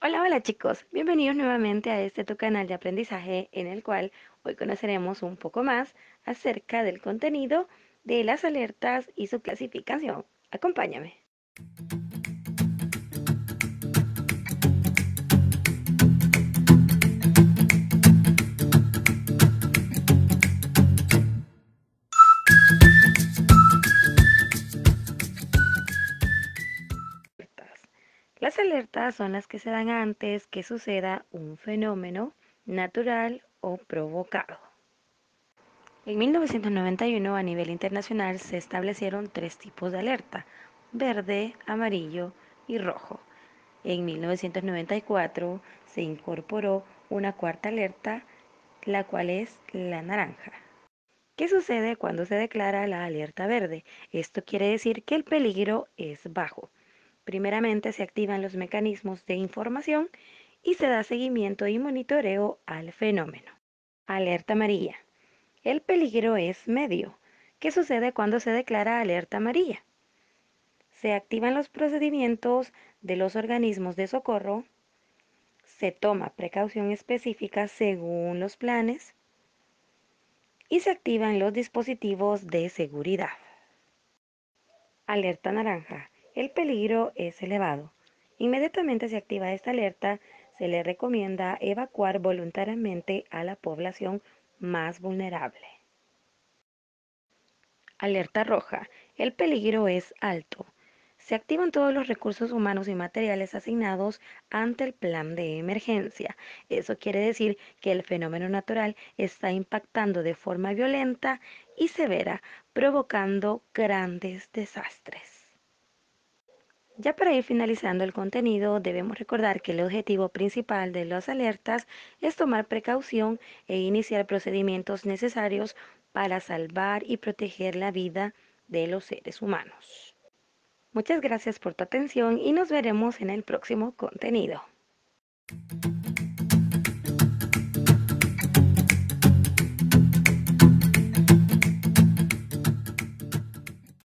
Hola, hola chicos, bienvenidos nuevamente a este tu canal de aprendizaje en el cual hoy conoceremos un poco más acerca del contenido de las alertas y su clasificación. Acompáñame. Las alertas son las que se dan antes que suceda un fenómeno natural o provocado. En 1991 a nivel internacional se establecieron tres tipos de alerta, verde, amarillo y rojo. En 1994 se incorporó una cuarta alerta, la cual es la naranja. ¿Qué sucede cuando se declara la alerta verde? Esto quiere decir que el peligro es bajo. Primeramente se activan los mecanismos de información y se da seguimiento y monitoreo al fenómeno. Alerta amarilla. El peligro es medio. ¿Qué sucede cuando se declara alerta amarilla? Se activan los procedimientos de los organismos de socorro, se toma precaución específica según los planes y se activan los dispositivos de seguridad. Alerta naranja el peligro es elevado. Inmediatamente se activa esta alerta, se le recomienda evacuar voluntariamente a la población más vulnerable. Alerta roja. El peligro es alto. Se activan todos los recursos humanos y materiales asignados ante el plan de emergencia. Eso quiere decir que el fenómeno natural está impactando de forma violenta y severa, provocando grandes desastres. Ya para ir finalizando el contenido, debemos recordar que el objetivo principal de las alertas es tomar precaución e iniciar procedimientos necesarios para salvar y proteger la vida de los seres humanos. Muchas gracias por tu atención y nos veremos en el próximo contenido.